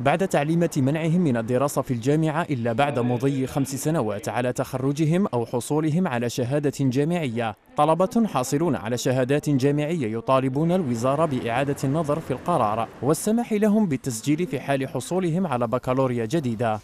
بعد تعليمة منعهم من الدراسة في الجامعة إلا بعد مضي خمس سنوات على تخرجهم أو حصولهم على شهادة جامعية طلبة حاصلون على شهادات جامعية يطالبون الوزارة بإعادة النظر في القرار والسماح لهم بالتسجيل في حال حصولهم على بكالوريا جديدة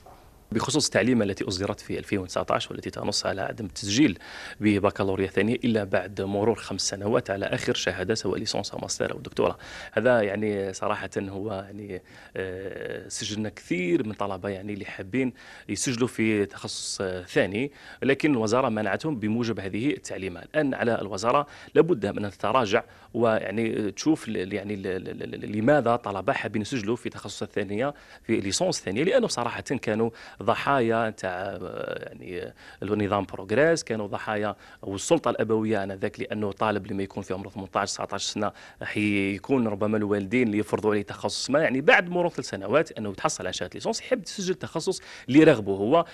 بخصوص التعليمة التي أصدرت في 2019 والتي تنص على عدم التسجيل ببكالوريا ثانية إلا بعد مرور خمس سنوات على آخر شهادة سواء ليسونس أو ماستر أو دكتوراه هذا يعني صراحة هو يعني آه، سجلنا كثير من طلبة يعني اللي حابين يسجلوا في تخصص ثاني لكن الوزارة منعتهم بموجب هذه التعليمة الآن على الوزارة لابد من أن تتراجع ويعني تشوف يعني لماذا طلبة حابين يسجلوا في تخصص الثانية في ليسونس ثانية لأنه صراحة كانوا ضحايا تاع يعني النظام بروغريس كانوا ضحايا والسلطه الابويه انذاك لانه طالب لما يكون في عمره 18 19 سنه يكون ربما الوالدين اللي يفرضوا عليه تخصص ما يعني بعد مرور ثلاث سنوات انه تحصل على شهاده ليسونس يحب يسجل التخصص اللي رغبه هو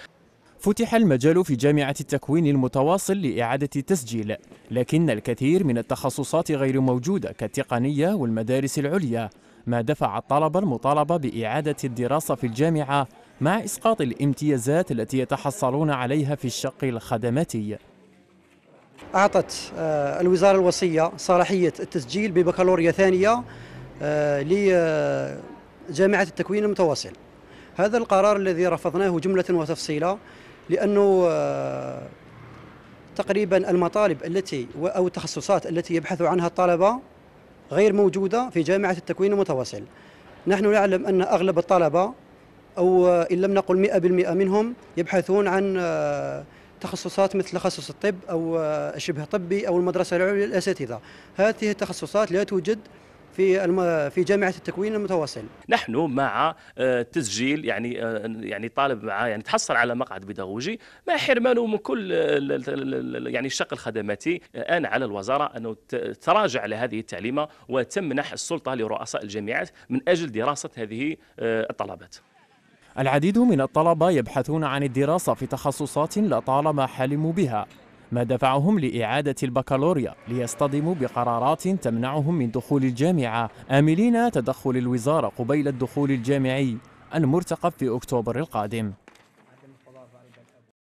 فتح المجال في جامعة التكوين المتواصل لإعادة التسجيل لكن الكثير من التخصصات غير موجودة كالتقنية والمدارس العليا ما دفع الطلبة المطالبة بإعادة الدراسة في الجامعة مع إسقاط الامتيازات التي يتحصلون عليها في الشق الخدماتي أعطت آه، الوزارة الوصية صلاحية التسجيل ببكالوريا ثانية آه، لجامعة التكوين المتواصل هذا القرار الذي رفضناه جملة وتفصيلة لأنه آه، تقريبا المطالب التي أو التخصصات التي يبحث عنها الطلبة غير موجودة في جامعة التكوين المتواصل نحن نعلم أن أغلب الطلبة أو إن لم نقل 100% منهم يبحثون عن آه، تخصصات مثل تخصص الطب أو الشبه آه، طبي أو المدرسة العليا للأساتذة هذه التخصصات لا توجد في في جامعه التكوين المتواصل. نحن مع آه، تسجيل يعني يعني طالب مع يعني تحصل على مقعد بيداغوجي مع حرمانه من كل يعني الشق الخدماتي الان على الوزاره انه تراجع على هذه التعليمه وتمنح السلطه لرؤساء الجامعات من اجل دراسه هذه الطلبات. العديد من الطلبة يبحثون عن الدراسة في تخصصات لطالما حلموا بها ما دفعهم لإعادة البكالوريا ليصطدموا بقرارات تمنعهم من دخول الجامعة آملين تدخل الوزارة قبيل الدخول الجامعي المرتقب في أكتوبر القادم